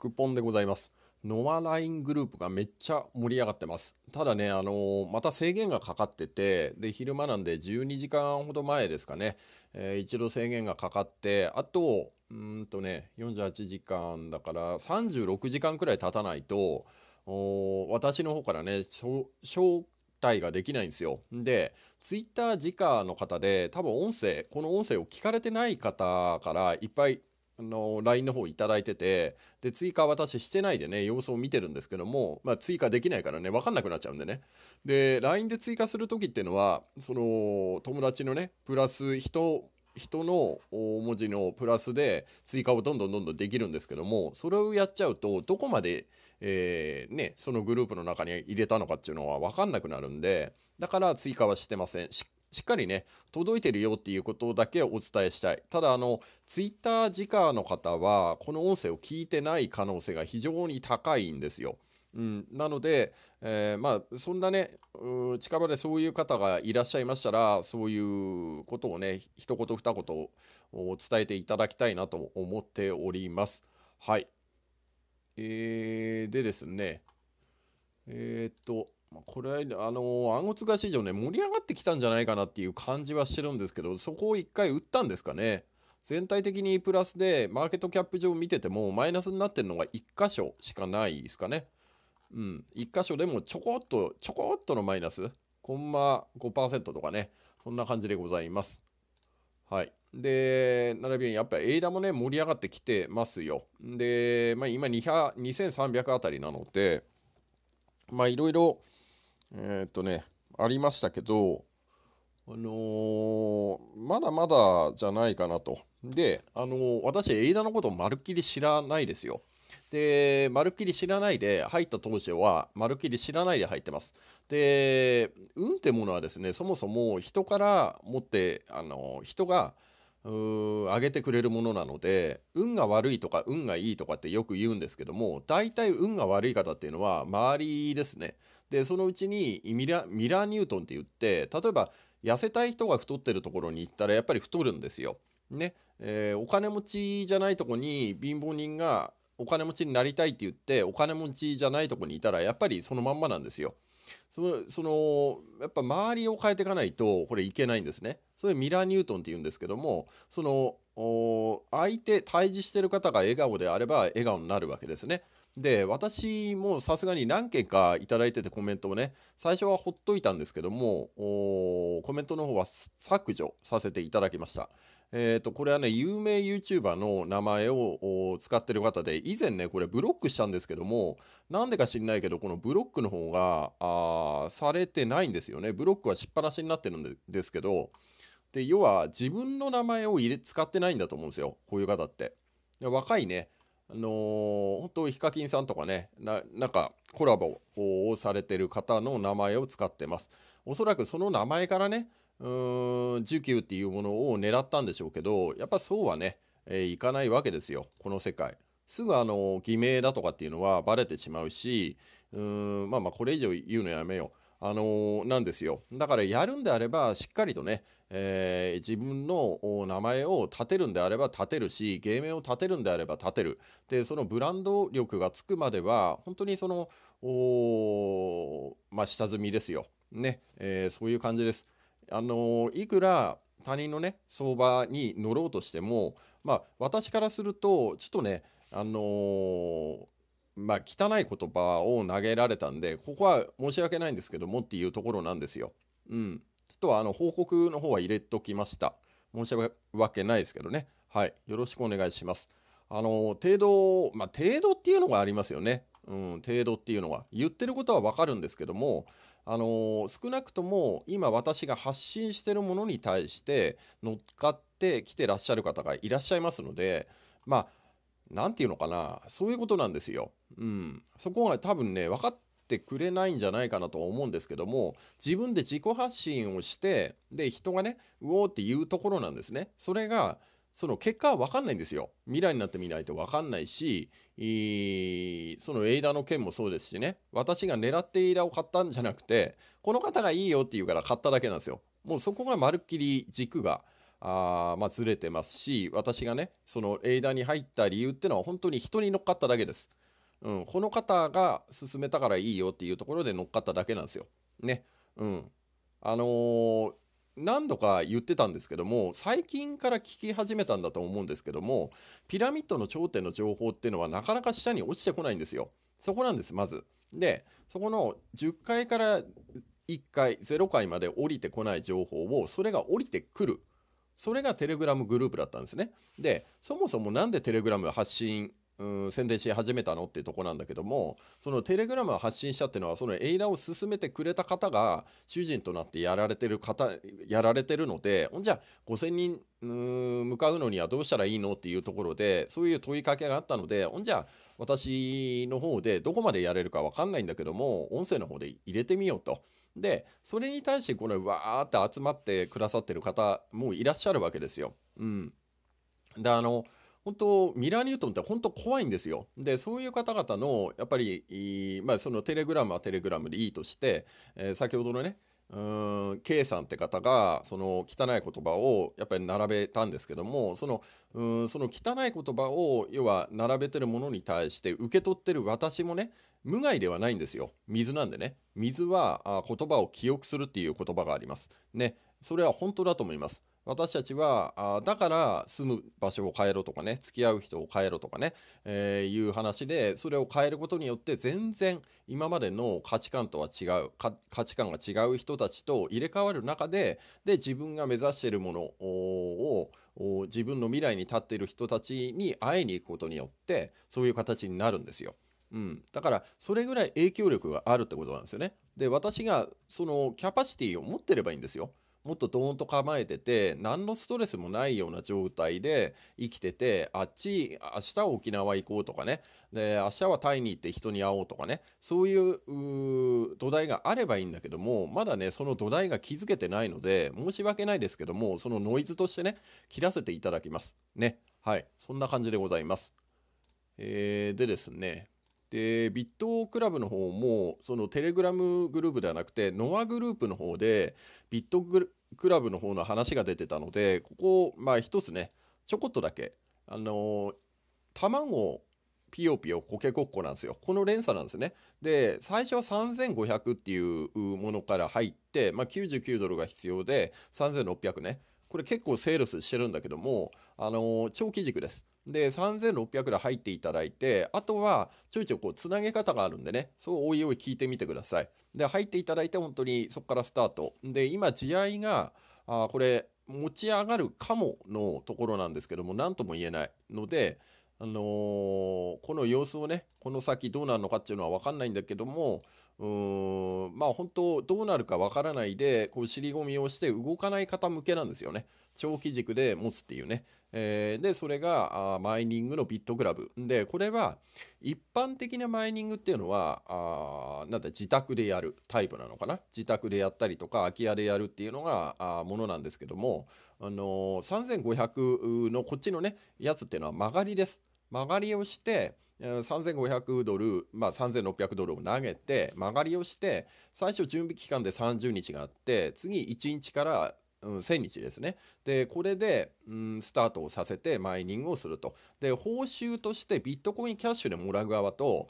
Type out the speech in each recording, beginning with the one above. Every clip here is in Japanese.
クポンでございます。ノアライングループがめっちゃ盛り上がってます。ただね、あのー、また制限がかかってて、で、昼間なんで12時間ほど前ですかね、えー、一度制限がかかって、あと、うんとね、48時間だから36時間くらい経たないと、私の方からね、招待ができないんですよ。で、ツイッター直の方で、多分音声、この音声を聞かれてない方からいっぱいあの、LINE の方いただいてて、で、追加私してないでね、様子を見てるんですけども、まあ、追加できないからね、わかんなくなっちゃうんでね。で、LINE で追加する時っていうのは、その、友達のね、プラス人、人の文字のプラスで追加をどんどんどんどんできるんですけども、それをやっちゃうと、どこまで、えー、ね、そのグループの中に入れたのかっていうのはわかんなくなるんで、だから追加はしてません。しっかりね、届いてるよっていうことだけをお伝えしたい。ただ、あの、ツイッター時間の方は、この音声を聞いてない可能性が非常に高いんですよ。うん、なので、えー、まあ、そんなね、近場でそういう方がいらっしゃいましたら、そういうことをね、一言二言を伝えていただきたいなと思っております。はい。えー、でですね、えー、っと、まこれ、あの、暗号通貨市場ね、盛り上がってきたんじゃないかなっていう感じはしてるんですけど、そこを一回打ったんですかね。全体的にプラスで、マーケットキャップ上見てても、マイナスになってるのが1箇所しかないですかね。うん、1箇所でもちょこっと、ちょこっとのマイナス、コンマ5%とかね、そんな感じでございます。はい。で、並びにやっぱり枝もね、盛り上がってきてますよ。で、まあ、今2300あたりなので、まあいろいろえー、っとね、ありましたけど、あのー、まだまだじゃないかなと。で、あのー、私、エイダのことをまるっきり知らないですよ。で、まるっきり知らないで入った当時は、まるっきり知らないで入ってます。で、運ってものはですね、そもそも人から持って、あのー、人が、上げてくれるものなので運が悪いとか運がいいとかってよく言うんですけども大体運が悪い方っていうのは周りですねでそのうちにミラミラーニュートンって言って例えば痩せたい人が太ってるところに行ったらやっぱり太るんですよ。ねえー、お金持ちじゃないとこに貧乏人がお金持ちになりたいって言ってお金持ちじゃないとこにいたらやっぱりそのまんまなんですよ。そのそのやっぱ周りを変えていかないとこれいけないんですね。それミラー・ニュートンって言うんですけどもその相手対峙してる方が笑顔であれば笑顔になるわけですね。で私もさすがに何件か頂いててコメントをね最初はほっといたんですけどもコメントの方は削除させていただきました。えっ、ー、とこれはね有名 YouTuber の名前を使ってる方で以前ねこれブロックしたんですけどもなんでか知んないけどこのブロックの方があされてないんですよねブロックはしっぱなしになってるんですけどで要は自分の名前を入れ使ってないんだと思うんですよこういう方って。若いねあのー、本当ヒカキンさんとかねな、なんかコラボをされてる方の名前を使ってます。おそらくその名前からね、うーん、19っていうものを狙ったんでしょうけど、やっぱそうはね、えー、いかないわけですよ、この世界。すぐあの偽名だとかっていうのはバレてしまうし、うーん、まあまあこれ以上言うのやめよう。あのー、なんですよ。だからやるんであれば、しっかりとね、えー、自分の名前を立てるんであれば立てるし芸名を立てるんであれば立てるでそのブランド力がつくまでは本当にそのまあ、下積みですよね、えー、そういう感じです。あのいくら他人のね相場に乗ろうとしてもまあ私からするとちょっとねあのー、まあ汚い言葉を投げられたんでここは申し訳ないんですけどもっていうところなんですよ。うん、とはあの報告の方は入れときました。申し訳ないですけどね。はい。よろしくお願いします。あの、程度、まあ、程度っていうのがありますよね。うん、程度っていうのは。言ってることはわかるんですけども、あの、少なくとも今私が発信してるものに対して乗っかってきてらっしゃる方がいらっしゃいますので、まあ、なんていうのかな、そういうことなんですよ。うん。そこが多分ね、分かっってくれないんじゃないかなとは思うんですけども自分で自己発信をしてで人がねうおーっていうところなんですねそれがその結果は分かんないんですよ未来になってみないと分かんないしそのエイダの件もそうですしね私が狙ってエイダを買ったんじゃなくてこの方がいいよって言うから買っただけなんですよもうそこがまるっきり軸があまあ、ずれてますし私がねそのエイダに入った理由ってのは本当に人に乗っかっただけですうん、この方が勧めたからいいよっていうところで乗っかっただけなんですよ。ね。うん。あのー、何度か言ってたんですけども最近から聞き始めたんだと思うんですけどもピラミッドの頂点の情報っていうのはなかなか下に落ちてこないんですよそこなんですまずでそこの10階から1回0回まで降りてこない情報をそれが降りてくるそれがテレグラムグループだったんですねでそもそも何でテレグラム発信うん、宣伝し始めたのっていうとこなんだけども、そのテレグラムを発信したっていうのは、そのエイダを進めてくれた方が主人となってやられてる方、やられてるので、ほんじゃあ5000人、うん、向かうのにはどうしたらいいのっていうところで、そういう問いかけがあったので、ほんじゃあ私の方でどこまでやれるかわかんないんだけども、音声の方で入れてみようと。で、それに対してこれわーって集まってくださってる方もいらっしゃるわけですよ。うん。で、あの、本当ミラーニュートンって本当怖いんですよ。で、そういう方々の、やっぱり、まあ、そのテレグラムはテレグラムでいいとして、えー、先ほどのね、うん K さんって方がその汚い言葉をやっぱり並べたんですけどもそのうんその汚い言葉を要は並べてるものに対して受け取ってる私もね無害ではないんですよ水なんでね水はあ言葉を記憶するっていう言葉がありますねそれは本当だと思います私たちはあだから住む場所を変えろとかね付き合う人を変えろとかね、えー、いう話でそれを変えることによって全然今までの価値観とは違う価値観が違う人たちと入れ替わる中でで自分が目指しているものを自分の未来に立っている人たちに会いに行くことによってそういう形になるんですよ。うん、だからそれぐらい影響力があるってことなんですよね。で私がそのキャパシティを持ってればいいんですよ。もっとドーンと構えてて何のストレスもないような状態で生きててあっち明日沖縄行こうとかねで明日はタイに行って人に会おうとかねそういう土台があればいいんだけどもまだねその土台が築けてないので申し訳ないですけどもそのノイズとしてね切らせていただきますねはいそんな感じでございますえー、でですねで、ビットクラブの方も、そのテレグラムグループではなくて、ノアグループの方で、ビットクラブの方の話が出てたので、ここ、まあ一つね、ちょこっとだけ、あのー、卵、ピヨピヨコケコッコなんですよ。この連鎖なんですね。で、最初は3500っていうものから入って、まあ、99ドルが必要で、3600ね。これ結構セールスしてるんだけども、あのー、長期軸です。で、3600で入っていただいて、あとは、ちょいちょいこう、つなげ方があるんでね、そう、おいおい聞いてみてください。で、入っていただいて、本当にそこからスタート。で、今、地合いが、あこれ、持ち上がるかものところなんですけども、何とも言えないので、あのー、この様子をね、この先どうなるのかっていうのは分かんないんだけども、うーん、まあ本当どうなるか分からないで、こう尻込みをして動かない方向けなんですよね。長期軸で持つっていうね。えー、でそれがあマイニングのビットグラブでこれは一般的なマイニングっていうのはあなん自宅でやるタイプなのかな自宅でやったりとか空き家でやるっていうのがあものなんですけども、あのー、3500のこっちのねやつっていうのは曲がりです。曲がりをして3500ドル、まあ、3600ドルを投げて曲がりをして最初準備期間で30日があって次1日からうん、1000日ですね。で、これで、うん、スタートをさせてマイニングをすると。で、報酬としてビットコインキャッシュでもらう側と、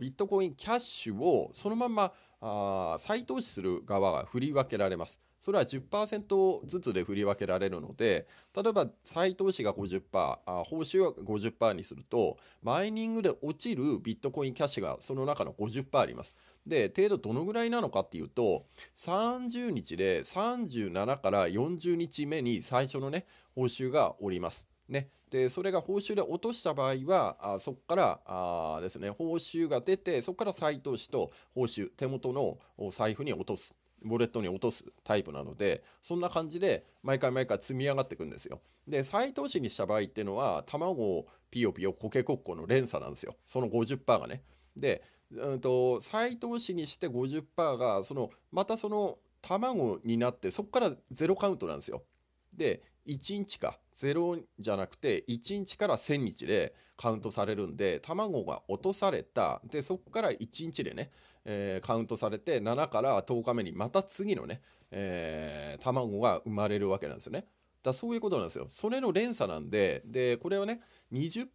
ビットコインキャッシュをそのままあ再投資する側が振り分けられます。それは10%ずつで振り分けられるので例えば再投資が50%あ報酬は50%にするとマイニングで落ちるビットコインキャッシュがその中の50%あります。で程度どのぐらいなのかっていうと30日で37から40日目に最初のね報酬がおります。ね、でそれが報酬で落とした場合はあそこからあですね報酬が出てそこから再投資と報酬手元の財布に落とすウォレットに落とすタイプなので、そんな感じで毎回毎回積み上がっていくんですよ。で、再投資にした場合っていうのは、卵をピヨピヨコケコッコの連鎖なんですよ。その50%がね。で、うんと、再投資にして50%が、その、またその卵になって、そこからゼロカウントなんですよ。で、1日か、0じゃなくて、1日から1000日でカウントされるんで、卵が落とされた、で、そこから1日でね、えー、カウントされて7から10日目にまた次のね、えー、卵が生まれるわけなんですよね。だそういうことなんですよ。それの連鎖なんで、で、これをね、20%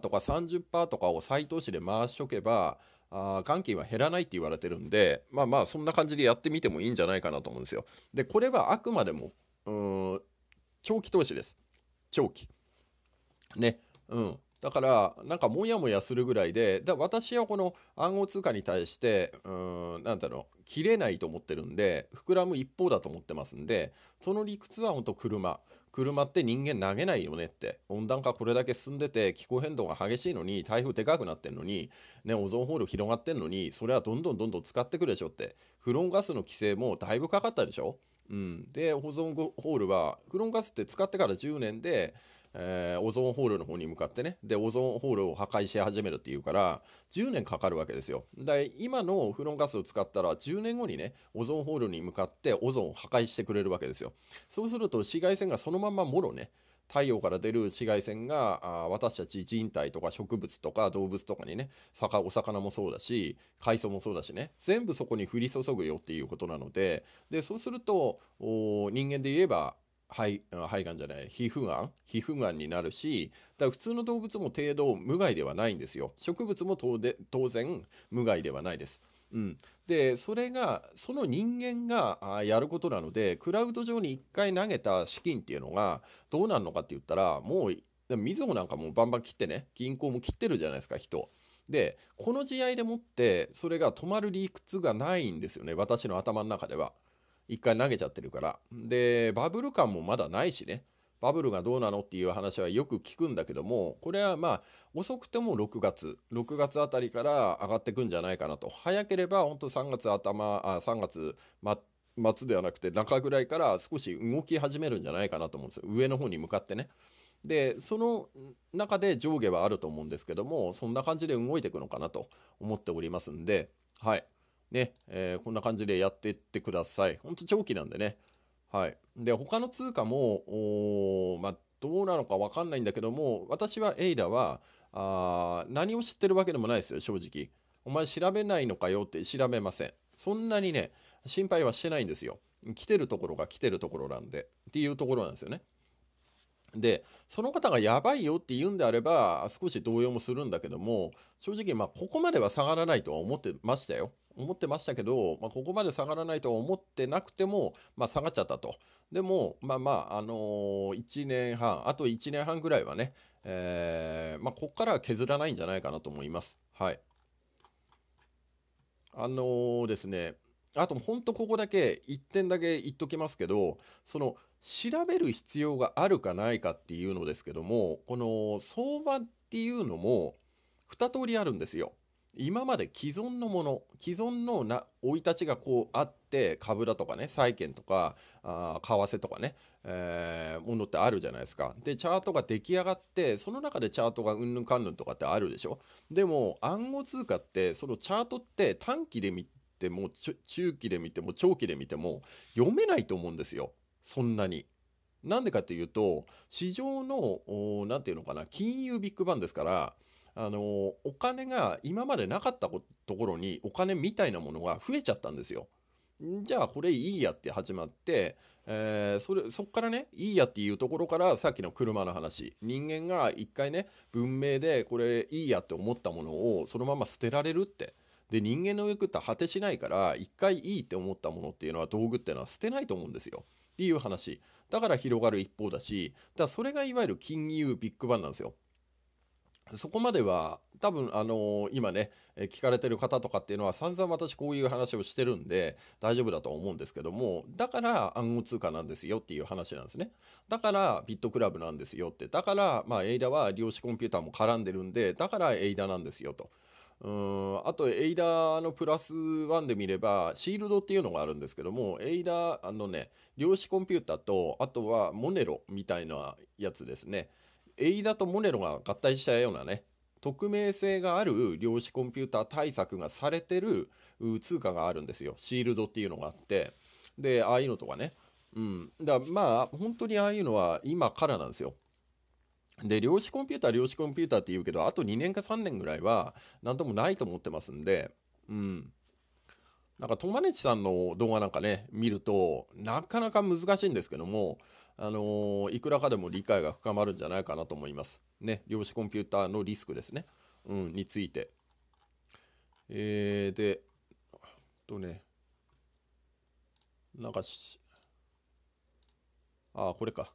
とか30%とかを再投資で回しとけば、あ元金は減らないって言われてるんで、まあまあ、そんな感じでやってみてもいいんじゃないかなと思うんですよ。で、これはあくまでも、うん、長期投資です。長期。ね。うん。だからなんかもやもやするぐらいで私はこの暗号通貨に対してうんなんだろう切れないと思ってるんで膨らむ一方だと思ってますんでその理屈は本当車車って人間投げないよねって温暖化これだけ進んでて気候変動が激しいのに台風でかくなってんのに、ね、オゾンホール広がってんのにそれはどんどんどんどん使ってくるでしょってフロンガスの規制もだいぶかかったでしょうん、で、ゾンホールは、フロンガスって使ってから10年で、えー、オゾンホールの方に向かってね、で、オゾンホールを破壊し始めるっていうから、10年かかるわけですよ。で、今のフロンガスを使ったら、10年後にね、オゾンホールに向かってオゾンを破壊してくれるわけですよ。そうすると、紫外線がそのままもろね、太陽から出る紫外線があ私たち人体とか植物とか動物とかにねお魚もそうだし海藻もそうだしね全部そこに降り注ぐよっていうことなのででそうすると人間で言えば肺肺がんじゃない皮膚がん皮膚がんになるしだから普通の動物も程度無害ではないんですよ植物も当然無害ではないです。うん、でそれがその人間がやることなのでクラウド上に1回投げた資金っていうのがどうなるのかって言ったらもうみずほなんかもうバンバン切ってね銀行も切ってるじゃないですか人。でこの試合でもってそれが止まる理屈がないんですよね私の頭の中では。一回投げちゃってるから。で、バブル感もまだないしね。バブルがどうなのっていう話はよく聞くんだけども、これはまあ遅くても6月、6月あたりから上がってくんじゃないかなと。早ければ本当3月頭、あ3月末ではなくて中ぐらいから少し動き始めるんじゃないかなと思うんですよ。上の方に向かってね。で、その中で上下はあると思うんですけども、そんな感じで動いていくのかなと思っておりますんで、はい。ね、えー、こんな感じでやっていってください。ほんと長期なんでね。はい。で、他の通貨も、まあ、どうなのかわかんないんだけども、私はエイダは、あ何を知ってるわけでもないですよ、正直。お前調べないのかよって調べません。そんなにね、心配はしてないんですよ。来てるところが来てるところなんで、っていうところなんですよね。で、その方がやばいよって言うんであれば、少し動揺もするんだけども、正直、まあ、ここまでは下がらないとは思ってましたよ。思ってましたけど、まあ、ここまで下がらないとは思ってなくても、まあ、下がっちゃったと。でも、まあまあ、あのー、1年半、あと1年半ぐらいはね、えー、まあ、ここからは削らないんじゃないかなと思います。はい。あのー、ですね、あと本当ここだけ1点だけ言っときますけど、その調べる必要があるかないかっていうのですけども、この相場っていうのも2通りあるんですよ。今まで既存のもの既存の生い立ちがこうあって株だとかね債券とかあ為替とかね、えー、ものってあるじゃないですかでチャートが出来上がってその中でチャートがうんぬんかんぬんとかってあるでしょでも暗号通貨ってそのチャートって短期で見ても中期で見ても長期で見ても読めないと思うんですよそんなに。なんでかっていうと市場の何て言うのかな金融ビッグバンですからあのお金が今までなかったところにお金みたいなものが増えちゃったんですよ。じゃあこれいいやって始まって、えー、それそっからねいいやっていうところからさっきの車の話人間が一回ね文明でこれいいやって思ったものをそのまま捨てられるってで人間の欲って果てしないから一回いいって思ったものっていうのは道具っていうのは捨てないと思うんですよっていう話だから広がる一方だしだそれがいわゆる金融ビッグバンなんですよそこまでは多分あの今ね聞かれてる方とかっていうのは散々私こういう話をしてるんで大丈夫だと思うんですけどもだから暗号通貨なんですよっていう話なんですねだからビットクラブなんですよってだからまあエイダは量子コンピューターも絡んでるんでだからエイダなんですよと。うんあとエイダのプラスワンで見ればシールドっていうのがあるんですけどもエイダあのね量子コンピューターとあとはモネロみたいなやつですねエイダとモネロが合体したようなね、匿名性がある量子コンピューター対策がされてる通貨があるんですよ。シールドっていうのがあって。で、ああいうのとかね。うん。だまあ、本当にああいうのは今からなんですよ。で、量子コンピューター、量子コンピューターって言うけど、あと2年か3年ぐらいは何ともないと思ってますんで、うん。なんか、トマネチさんの動画なんかね、見ると、なかなか難しいんですけども、あのー、いくらかでも理解が深まるんじゃないかなと思います。ね、量子コンピューターのリスクですね、うん、について。えー、で、とね、なんかし、あ、これか。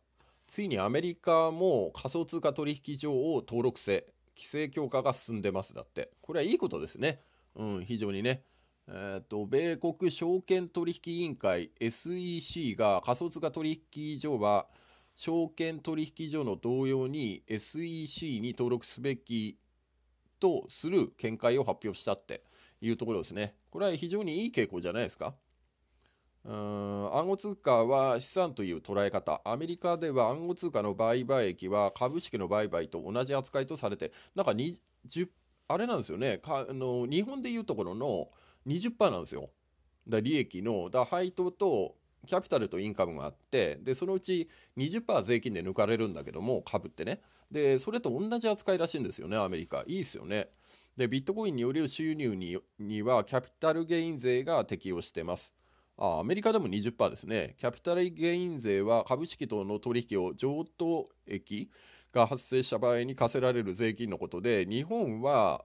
ついにアメリカも仮想通貨取引所を登録制、規制強化が進んでますだって。これはいいことですね。うん、非常にね。えーと、米国証券取引委員会 SEC が仮想通貨取引所は証券取引所の同様に SEC に登録すべきとする見解を発表したっていうところですね。これは非常にいい傾向じゃないですか。うん暗号通貨は資産という捉え方アメリカでは暗号通貨の売買益は株式の売買と同じ扱いとされてなんか20あれなんですよねかあの日本でいうところの20%なんですよ。だ利益のだ配当とキャピタルとインカムがあってでそのうち20%税金で抜かれるんだけども株ってねでそれと同じ扱いらしいんですよねアメリカいいですよねでビットコインによる収入ににはキャピタルゲイン税が適用してますあアメリカでも20%ですねキャピタルゲイン税は株式等の取引を譲渡益が発生した場合に課せられる税金のことで日本は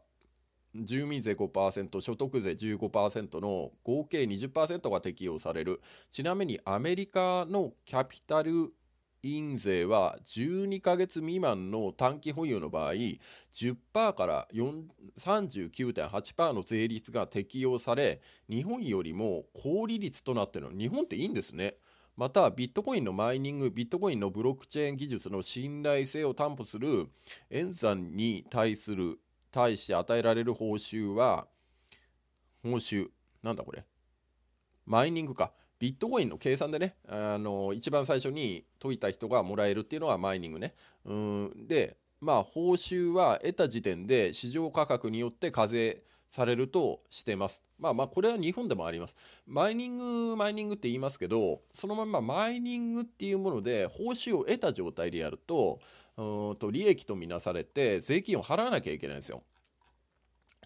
住民税5%、所得税15%の合計20%が適用される。ちなみにアメリカのキャピタル印税は12ヶ月未満の短期保有の場合10%から39.8%の税率が適用され日本よりも高利率となっているの日本っていいんですねまたビットコインのマイニングビットコインのブロックチェーン技術の信頼性を担保する演算に対する対して与えられる報酬は、報酬、なんだこれ。マイニングか。ビットコインの計算でね、あの一番最初に解いた人がもらえるっていうのはマイニングね。うんで、まあ、報酬は得た時点で市場価格によって課税されるとしてます。まあまあ、これは日本でもあります。マイニング、マイニングって言いますけど、そのままマイニングっていうもので報酬を得た状態でやると、うんと利益とみなされて税金を払わなきゃいけないんですよ。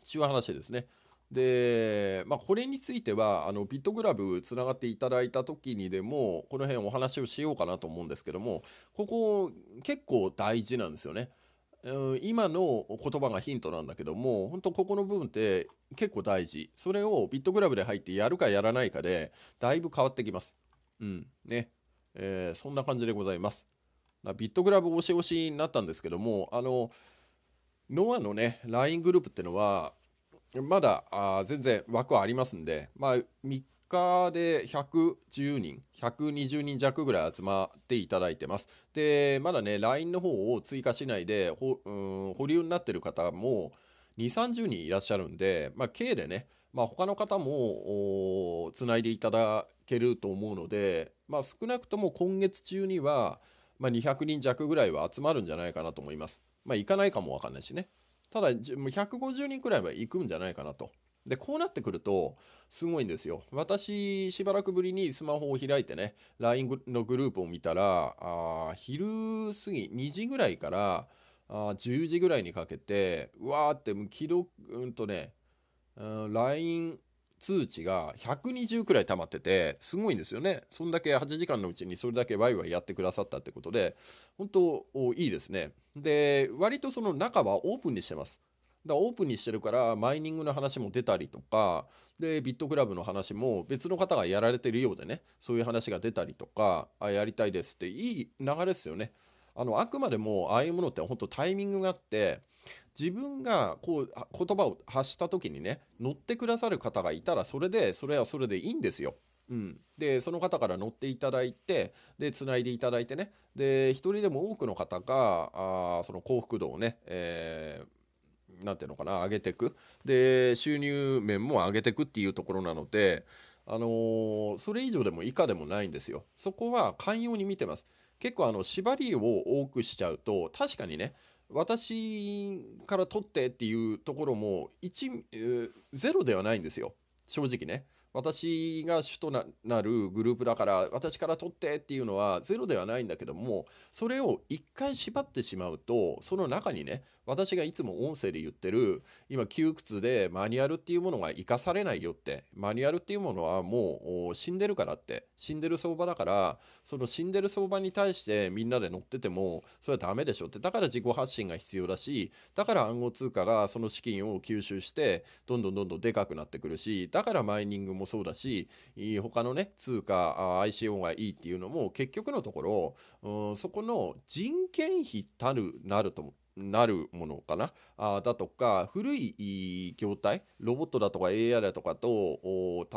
ちゅう話ですね。で、まあ、これについてはあのビットグラブつながっていただいた時にでもこの辺お話をしようかなと思うんですけどもここ結構大事なんですよね。うん、今の言葉がヒントなんだけども本当ここの部分って結構大事それをビットグラブで入ってやるかやらないかでだいぶ変わってきます。うんねえー、そんな感じでございます。ビットグラブ押し押しになったんですけども、あの、ノアのね、LINE グループってのは、まだあ全然枠はありますんで、まあ、3日で110人、120人弱ぐらい集まっていただいてます。で、まだね、LINE の方を追加しないで、ほうん保留になってる方も2、30人いらっしゃるんで、まあ、K でね、まあ、他の方もつないでいただけると思うので、まあ、少なくとも今月中には、まあ、200人弱ぐらいは集まるんじゃないかなと思います。まあ、行かないかもわかんないしね。ただ、150人くらいは行くんじゃないかなと。で、こうなってくると、すごいんですよ。私、しばらくぶりにスマホを開いてね、LINE のグループを見たら、あ昼過ぎ、2時ぐらいから、あ10時ぐらいにかけて、うわーって、既読、うんとね、LINE、通知が120くらい溜まってて、すごいんですよね。そんだけ8時間のうちにそれだけワイワイやってくださったってことで、本当いいですね。で、割とその中はオープンにしてます。だオープンにしてるからマイニングの話も出たりとかでビットクラブの話も別の方がやられてるようでねそういう話が出たりとかあやりたいですっていい流れですよねあのあくまでもああいうものって本当タイミングがあって自分がこう言葉を発した時にね乗ってくださる方がいたらそれでそれはそれでいいんですよ。うん、でその方から乗っていただいてでつないでいただいてねで一人でも多くの方があその幸福度をね、えーなんていうのかな上げてくで収入面も上げてくっていうところなのであのー、それ以上でも以下でもないんですよそこは寛容に見てます結構あの縛りを多くしちゃうと確かにね私から取ってっていうところも1ゼロではないんですよ正直ね私が主となるグループだから私から取ってっていうのはゼロではないんだけどもそれを1回縛ってしまうとその中にね私がいつも音声で言ってる、今窮屈でマニュアルっていうものが生かされないよって、マニュアルっていうものはもう死んでるからって、死んでる相場だから、その死んでる相場に対してみんなで乗ってても、それはダメでしょって、だから自己発信が必要だし、だから暗号通貨がその資金を吸収して、どんどんどんどんでかくなってくるし、だからマイニングもそうだし、他のね、通貨、ICO がいいっていうのも、結局のところ、そこの人件費たるなると思ってなるものかなあだとか古い業態ロボットだとか AI だとかと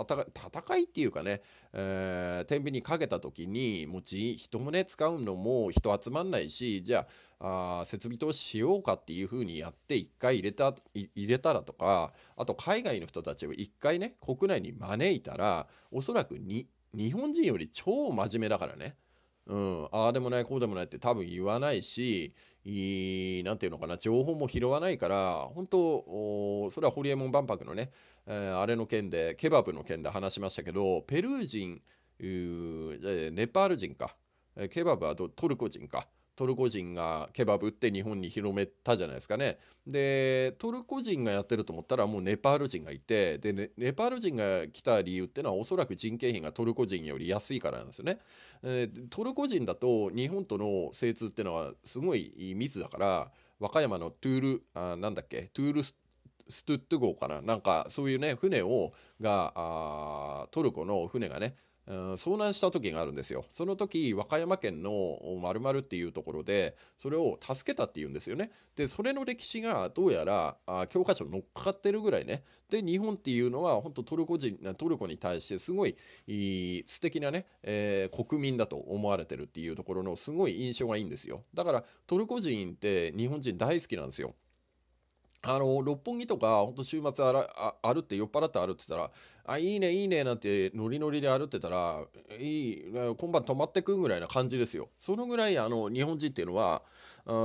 戦いっていうかね、えー、天秤にかけた時にもち人もね使うのも人集まんないしじゃあ設備投資しようかっていう風にやって1回入れた入れたらとかあと海外の人たちを1回ね国内に招いたらおそらくに日本人より超真面目だからね。うん、ああでもないこうでもないって多分言わないしいていうのかな、情報も拾わないから、本当、それはホリエモン万博のね、えー、あれの件で、ケバブの件で話しましたけど、ペルー人、えー、ネパール人か、ケバブはトルコ人か、トルコ人がケバブって日本に広めたじゃないですかね。でトルコ人がやってると思ったらもうネパール人がいてで、ね、ネパール人が来た理由ってのはおそらく人件費がトルコ人より安いからなんですよね。トルコ人だと日本との精通ってのはすごい密だから和歌山のトゥールあなんだっけトゥールストゥット号かななんかそういうね船をがあトルコの船がねうん、遭難した時があるんですよ。その時、和歌山県の〇〇っていうところで、それを助けたっていうんですよね。で、それの歴史がどうやら、あ教科書に乗っかかってるぐらいね。で、日本っていうのは、本当トルコ人、トルコに対してすごい、いい素敵なね、えー、国民だと思われてるっていうところの、すごい印象がいいんですよ。だから、トルコ人って日本人大好きなんですよ。あの六本木とか、ほんと週末歩って酔っ払って歩ってたら、あ、いいね、いいね、なんてノリノリで歩ってたら、いい、今晩泊まってくぐらいな感じですよ。そのぐらい、あの、日本人っていうのは、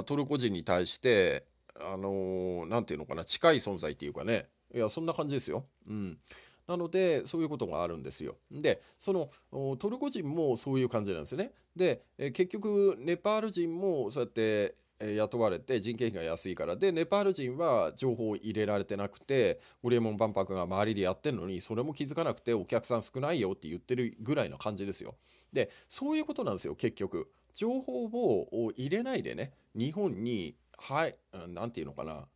トルコ人に対して、あのていうのかな、近い存在っていうかね、いや、そんな感じですよ。うん。なので、そういうことがあるんですよ。で、そのトルコ人もそういう感じなんですよね。で、え結局、ネパール人もそうやって、雇われて人件費が安いからでネパール人は情報を入れられてなくてホリエモン万博が周りでやってるのにそれも気づかなくてお客さん少ないよって言ってるぐらいの感じですよでそういうことなんですよ結局情報を入れないでね日本にはい何て言うのかな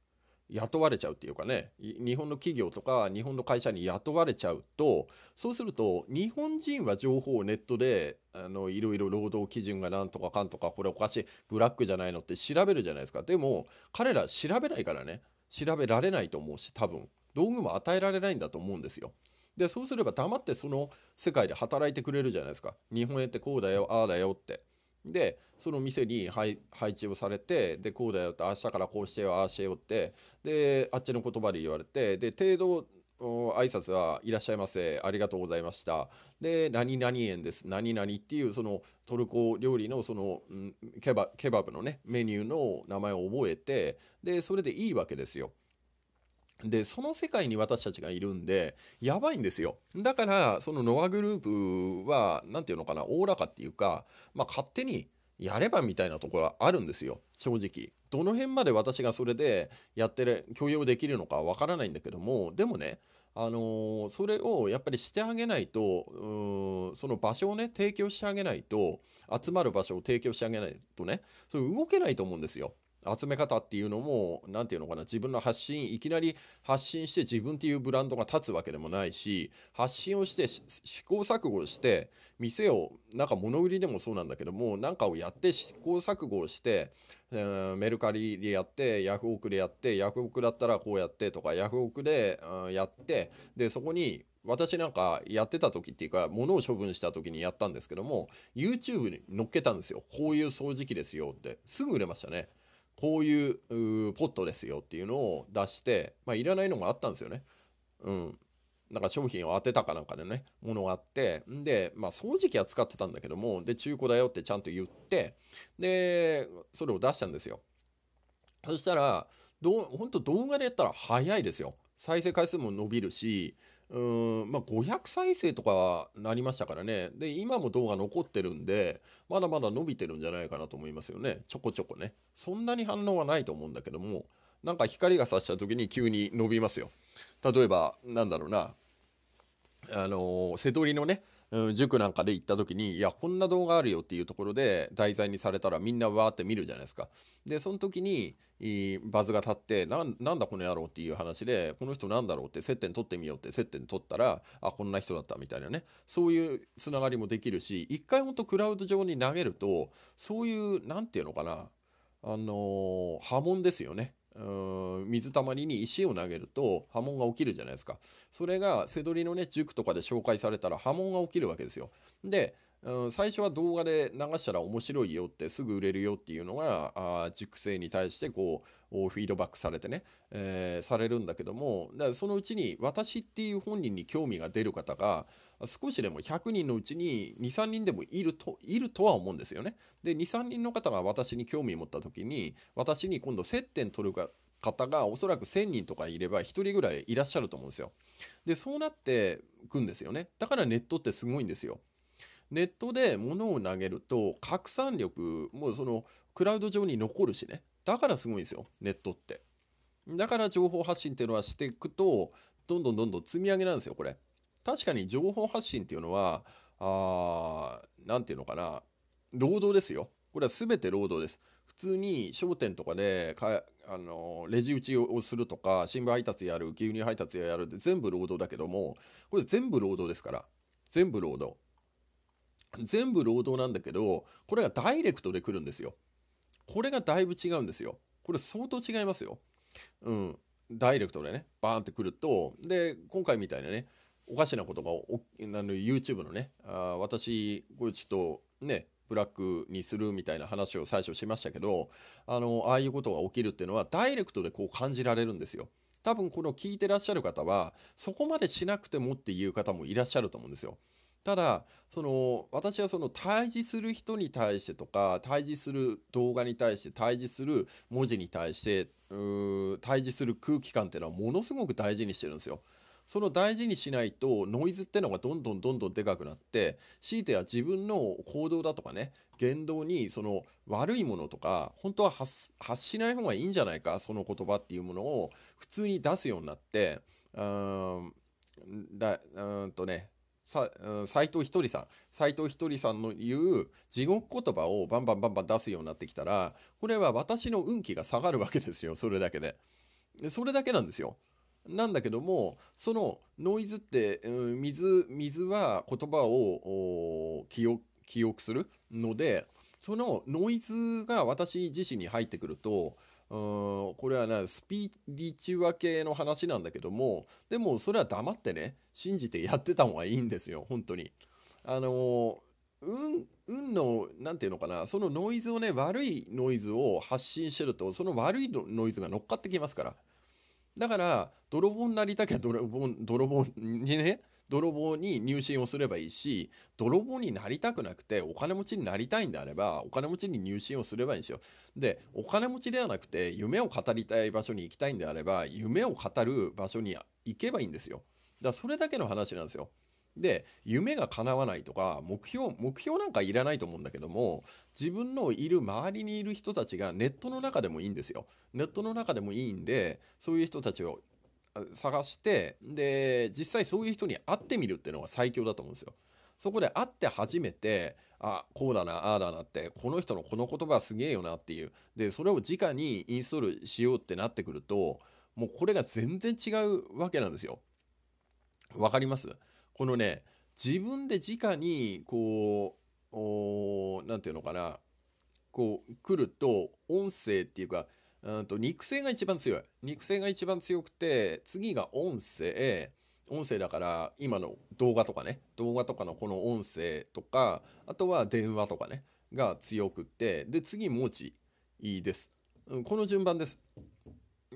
雇われちゃうっていうかね日本の企業とか日本の会社に雇われちゃうとそうすると日本人は情報をネットであのいろいろ労働基準がなんとかかんとかこれおかしいブラックじゃないのって調べるじゃないですかでも彼ら調べないからね調べられないと思うし多分道具も与えられないんだと思うんですよ。でそうすれば黙ってその世界で働いてくれるじゃないですか日本円ってこうだよああだよって。でその店に配置をされてでこうだよって明日からこうしてよああしてよってであっちの言葉で言われてで程度挨拶はいらっしゃいませありがとうございましたで何々園です何々っていうそのトルコ料理のその、ケバケバブのねメニューの名前を覚えてでそれでいいわけですよ。で、その世界に私たちがいるんで、やばいんですよ。だから、そのノアグループは、何て言うのかな、おおらかっていうか、まあ、勝手にやればみたいなところはあるんですよ、正直。どの辺まで私がそれでやってる、許容できるのかわからないんだけども、でもね、あのー、それをやっぱりしてあげないと、うその場所をね、提供してあげないと、集まる場所を提供してあげないとね、それ動けないと思うんですよ。集め方っていうのも、何て言うのかな、自分の発信、いきなり発信して自分っていうブランドが立つわけでもないし、発信をして試行錯誤して、店を、なんか物売りでもそうなんだけども、なんかをやって試行錯誤して、えー、メルカリでやって、ヤフオクでやって、ヤフオクだったらこうやってとか、ヤフオクで、うん、やって、で、そこに、私なんかやってた時っていうか、物を処分した時にやったんですけども、YouTube に載っけたんですよ。こういう掃除機ですよって。すぐ売れましたね。こういうポットですよっていうのを出して、まあ、いらないのがあったんですよね。うん。なんか商品を当てたかなんかでね、ものがあって、んで、まあ掃除機は使ってたんだけども、で、中古だよってちゃんと言って、で、それを出したんですよ。そしたら、どう、ほんと動画でやったら早いですよ。再生回数も伸びるし、うんまあ、500再生とかなりましたからね。で、今も動画残ってるんで、まだまだ伸びてるんじゃないかなと思いますよね。ちょこちょこね。そんなに反応はないと思うんだけども、なんか光が差した時に急に伸びますよ。例えば、なんだろうな、あのー、瀬戸りのね、うん、塾なんかで行った時に、いや、こんな動画あるよっていうところで題材にされたらみんなわーって見るじゃないですか。で、その時に、バズが立って、なんだこの野郎っていう話で、この人なんだろうって接点取ってみようって接点取ったら、あ、こんな人だったみたいなね。そういうつながりもできるし、一回ほんとクラウド上に投げると、そういう、なんていうのかな、あのー、波紋ですよね。水たまりに石を投げると波紋が起きるじゃないですか。それがせどりのね、塾とかで紹介されたら波紋が起きるわけですよ。で、最初は動画で流したら面白いよってすぐ売れるよっていうのがあ塾生に対してこうフィードバックされてね、えー、されるんだけどもだからそのうちに私っていう本人に興味が出る方が少しでも100人のうちに23人でもいるといるとは思うんですよね。で23人の方が私に興味を持った時に私に今度接点取るか方がおそらく1000人とかいれば1人ぐらいいらっしゃると思うんですよ。でそうなってくんですよね。だからネットってすごいんですよ。ネットで物を投げると拡散力もうそのクラウド上に残るしねだからすごいんですよネットってだから情報発信っていうのはしていくとどんどんどんどん積み上げなんですよこれ確かに情報発信っていうのは、あなんていうのかな、労働ですよ。これは全て労働です。普通に商店とかでかあのレジ打ちをするとか新聞配達やる牛乳配達やるって全部労働だけどもこれ全部労働ですから全部労働全部労働なんだけどこれがダイレクトで来るんですよこれがだいぶ違うんですよこれ相当違いますようんダイレクトでねバーンってくるとで今回みたいなねおかしなことがおあの YouTube のねあ私これちょっとねブラックにするみたいな話を最初しましたけどあのああいうことが起きるっていうのはダイレクトでこう感じられるんですよ。多分この聞いてらっしゃる方はそこまでしなくてもっていう方もいらっしゃると思うんですよ。ただその私はその対峙する人に対してとか対峙する動画に対して対峙する文字に対してう対峙する空気感っていうのはものすごく大事にしてるんですよ。その大事にしないとノイズってのがどんどんどんどんでかくなって強いては自分の行動だとかね言動にその悪いものとか本当は発しない方がいいんじゃないかその言葉っていうものを普通に出すようになってうんだうんとね斎藤ひとりさん斎藤ひとりさんの言う地獄言葉をバンバンバンバン出すようになってきたらこれは私の運気が下がるわけですよそれだけでそれだけなんですよなんだけどもそのノイズって、水水は言葉を記憶記憶するのでそのノイズが私自身に入ってくるとこれはなスピリチュア系の話なんだけどもでもそれは黙ってね信じてやってた方がいいんですよ本当に。あの運運の何て言うのかなそのノイズをね悪いノイズを発信してるとその悪いノイズが乗っかってきますからだから泥棒になりたきゃ泥棒泥棒にね泥棒に入信をすればいいし泥棒になりたくなくてお金持ちになりたいんであればお金持ちに入信をすればいいんですよでお金持ちではなくて夢を語りたい場所に行きたいんであれば夢を語る場所に行けばいいんですよだからそれだけの話なんですよで夢が叶わないとか目標目標なんかいらないと思うんだけども自分のいる周りにいる人たちがネットの中でもいいんですよネットの中でもいいんでそういう人たちを探してで実際そういう人に会ってみるっていうのが最強だと思うんですよそこで会って初めてあこうだなああだなってこの人のこの言葉すげえよなっていうでそれを直にインストールしようってなってくるともうこれが全然違うわけなんですよわかりますこのね自分で直にこう何て言うのかなこう来ると音声っていうかうんと肉声が一番強い肉声が一番強くて次が音声音声だから今の動画とかね動画とかのこの音声とかあとは電話とかねが強くってで次文字ですこの順番です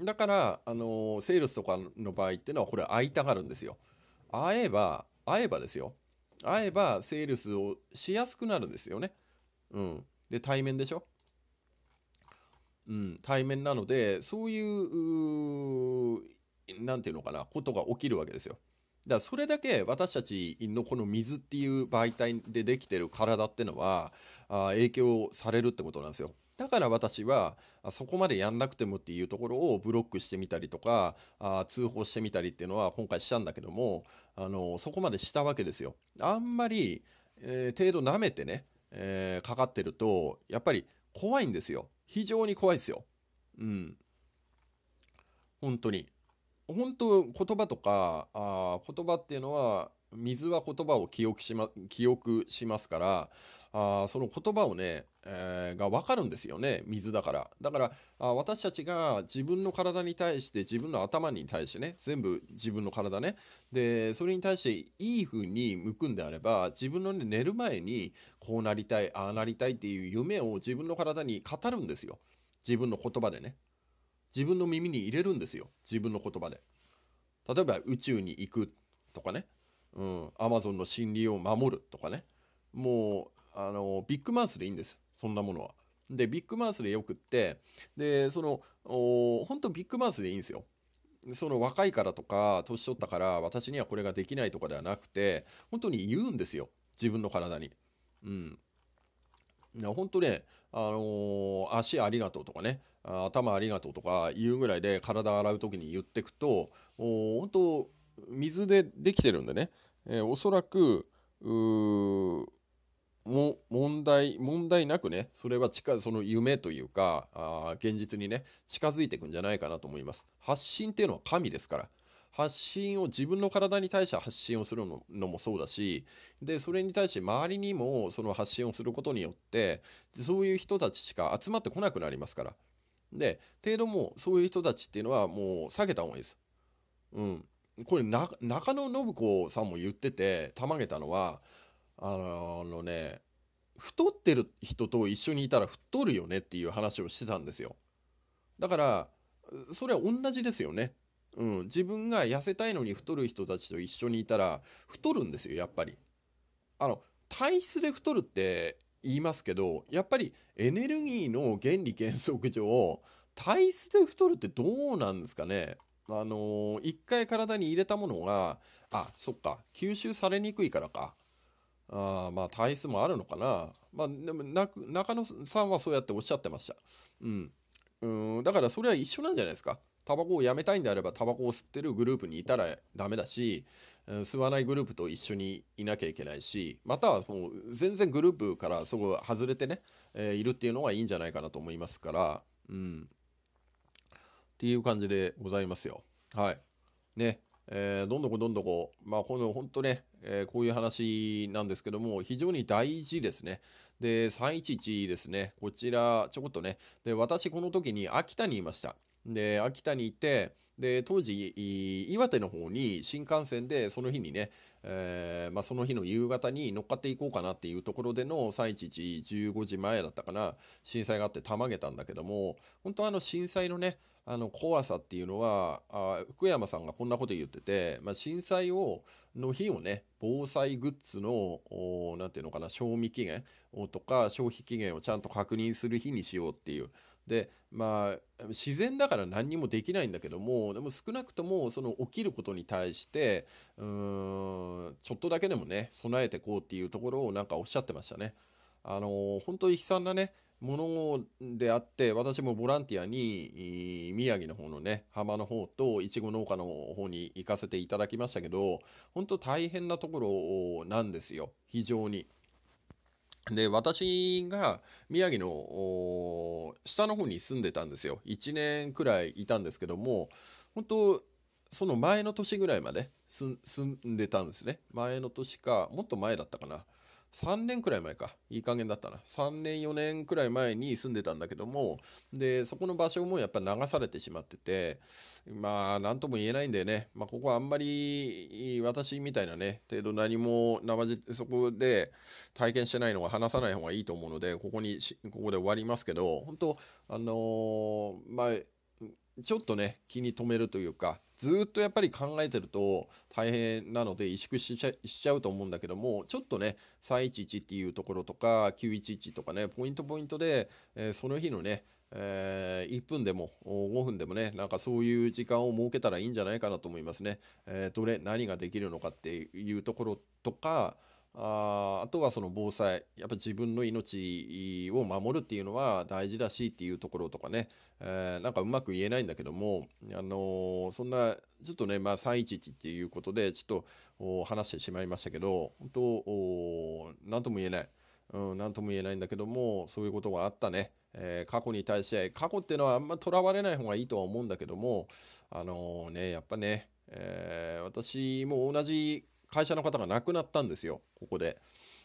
だからあのセールスとかの場合ってのはこれ会いたがるんですよ会えば会えばですよ。会えばセールスをしやすくなるんですよね。うん。で、対面でしょうん、対面なので、そういう、うなんていうのかな、ことが起きるわけですよ。だからそれだけ私たちのこの水っていう媒体でできてる体ってのはあ影響されるってことなんですよ。だから私はそこまでやんなくてもっていうところをブロックしてみたりとかあ通報してみたりっていうのは今回したんだけどもあのそこまでしたわけですよ。あんまり、えー、程度舐めてね、えー、かかってるとやっぱり怖いんですよ。非常に怖いですよ。うん。本当に。本当言葉とかあ言葉っていうのは水は言葉を記憶し,、ま、記憶しますからあその言葉をね、えー、が分かるんですよね水だからだからあ私たちが自分の体に対して自分の頭に対してね全部自分の体ねでそれに対していい風に向くんであれば自分の、ね、寝る前にこうなりたいああなりたいっていう夢を自分の体に語るんですよ自分の言葉でね自分の耳に入れるんですよ自分の言葉で例えば宇宙に行くとかねうん、アマゾンの森林を守るとかねもうあの、ビッグマウスでいいんです。そんなものは。で、ビッグマウスでよくって、で、その、本当ビッグマウスでいいんですよ。その若いからとか、年取ったから、私にはこれができないとかではなくて、本当に言うんですよ。自分の体に。うん。本当ね、あのー、足ありがとうとかね、頭ありがとうとか言うぐらいで体洗う時に言ってくと、本当水でできてるんでね、えー、おそらく、うも問題問題なくねそれは近その夢というかあ現実にね近づいていくんじゃないかなと思います発信っていうのは神ですから発信を自分の体に対して発信をするのもそうだしでそれに対して周りにもその発信をすることによってそういう人たちしか集まってこなくなりますからで程度もそういう人たちっていうのはもう下げた方がいいです。うん、これ中野信子さんも言っててたまげたのはあのね太ってる人と一緒にいたら太るよねっていう話をしてたんですよだからそれは同じですよねうん、自分が痩せたいのに太る人たちと一緒にいたら太るんですよやっぱりあの体質で太るって言いますけどやっぱりエネルギーの原理原則上体質で太るってどうなんですかねあの一回体に入れたものがあそっか吸収されにくいからかあまあ体質もあるのかな。まあ、でも中野さんはそうやっておっしゃってました。うん。うんだからそれは一緒なんじゃないですか。タバコをやめたいんであればタバコを吸ってるグループにいたらダメだし、吸わないグループと一緒にいなきゃいけないしまたはもう全然グループからそこ外れてね、えー、いるっていうのがいいんじゃないかなと思いますからうんっていう感じでございますよはいねえー、どんどこどんどこ、まあ、この本当ね、えー、こういう話なんですけども、非常に大事ですね。で、311ですね、こちら、ちょこっとね、で、私、この時に秋田にいました。で、秋田に行って、で、当時、岩手の方に新幹線で、その日にね、えー、まあ、その日の夕方に乗っかっていこうかなっていうところでの311、15時前だったかな、震災があってたまげたんだけども、本当はあの震災のね、あの怖さっていうのはあ福山さんがこんなこと言ってて、まあ、震災をの日をね防災グッズの何て言うのかな賞味期限とか消費期限をちゃんと確認する日にしようっていう。でまあ自然だから何にもできないんだけどもでも少なくともその起きることに対してうーんちょっとだけでもね備えてこうっていうところをなんかおっしゃってましたね。あのー、本当に悲惨なね物であって私もボランティアに宮城の方のね浜の方といちご農家の方に行かせていただきましたけど本当大変なところなんですよ非常に。で私が宮城の下の方に住んでたんですよ1年くらいいたんですけども本当その前の年ぐらいまで住んでたんですね前の年かもっと前だったかな。3年くらい前か。いい加減だったな。3年、4年くらい前に住んでたんだけども、で、そこの場所もやっぱ流されてしまってて、まあ、なんとも言えないんだよね。まあ、ここはあんまり、私みたいなね、程度何も、生じ、そこで体験してないのは話さない方がいいと思うので、ここに、ここで終わりますけど、本当あのー、まあ、ちょっとね気に留めるというかずっとやっぱり考えてると大変なので萎縮しちゃうと思うんだけどもちょっとね311っていうところとか911とかねポイントポイントで、えー、その日のねえー、1分でも5分でもね、なんかそういう時間を設けたらいいんじゃないかなと思いますね。えー、どれ、何ができるのかっていうところとか、ああとはその防災やっぱ自分の命を守るっていうのは大事だしっていうところとかね、えー、なんかうまく言えないんだけども、あのー、そんなちょっとね、まあ、311っていうことでちょっと話してしまいましたけど本当何とも言えない。うん、何とも言えないんだけどもそういうことがあったね、えー、過去に対して過去っていうのはあんまとらわれない方がいいとは思うんだけどもあのー、ねやっぱね、えー、私も同じ会社の方が亡くなったんですよ、ここで。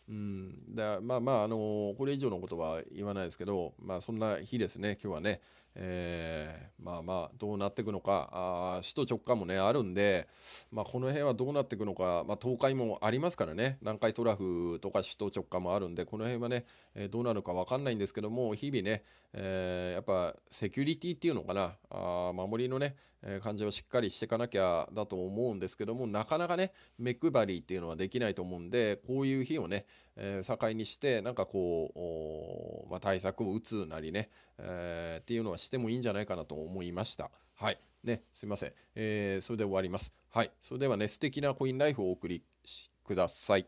うん、だまあまあ、あのー、これ以上のことは言わないですけど、まあ、そんな日ですね、今日はね、えー、まあまあ、どうなっていくのか、あ首都直下もね、あるんで、まあ、この辺はどうなっていくのか、まあ、東海もありますからね、南海トラフとか首都直下もあるんで、この辺はね、えどうなるか分かんないんですけども、日々ね、えやっぱセキュリティっていうのかな、あ守りのね、え感じをしっかりしていかなきゃだと思うんですけども、なかなかね、目配りっていうのはできないと思うんで、こういう日をね、えー、境にして、なんかこう、まあ、対策を打つなりね、えー、っていうのはしてもいいんじゃないかなと思いました。はい。ね、すいません。えー、それで終わります。はい。それではね、素敵なコインライフをお送りください。